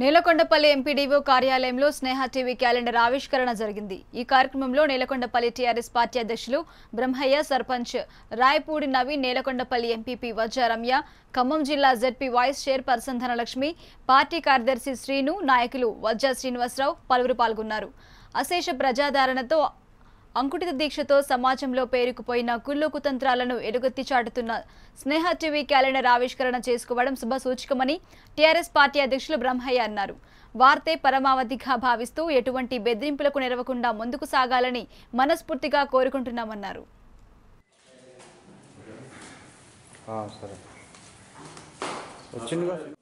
Nelakondapalli MPDO కార్యాలయంలో స్నేహ TV calendar ఆవిష్కరణ జరిగింది ఈ కార్యక్రమంలో నేలకొండపల్లి టీఆర్ఎస్ పార్టీ అధ్యక్షులు బ్రహ్మయ్య సర్పంచ్ రాయపూడి నవీన్ నేలకొండపల్లి ఎంపీపీ వజ్జ రమ్య ఖమ్మం జిల్లా ZP vice chairperson Dhanalakshmi party కార్యదర్శి శ్రీను నాయకులు వజ్జ శ్రీనివాసరావు పలువురు పాల్గొన్నారు అశేష ప్రజాదరణతో అంకుటిత దీక్షతో సమాజంలో పేరుకుపోయిన కుళ్ళు కుతంత్రాలను ఎలుగొత్తి చాటుతున్న స్నేహ టీవీ క్యాలెండర్ ఆవిష్కరణ చేసుకోవడం శుభ సూచకమని టీఆర్ఎస్ పార్టీ అధ్యక్షులు బ్రహ్మయ్య అన్నారు వార్తే పరమావధిగా భావిస్తూ ఎటువంటి బెదిరింపులకు నిలవకుండా ముందుకు సాగాలని మనస్ఫూర్తిగా కోరుకుంటున్నామన్నారు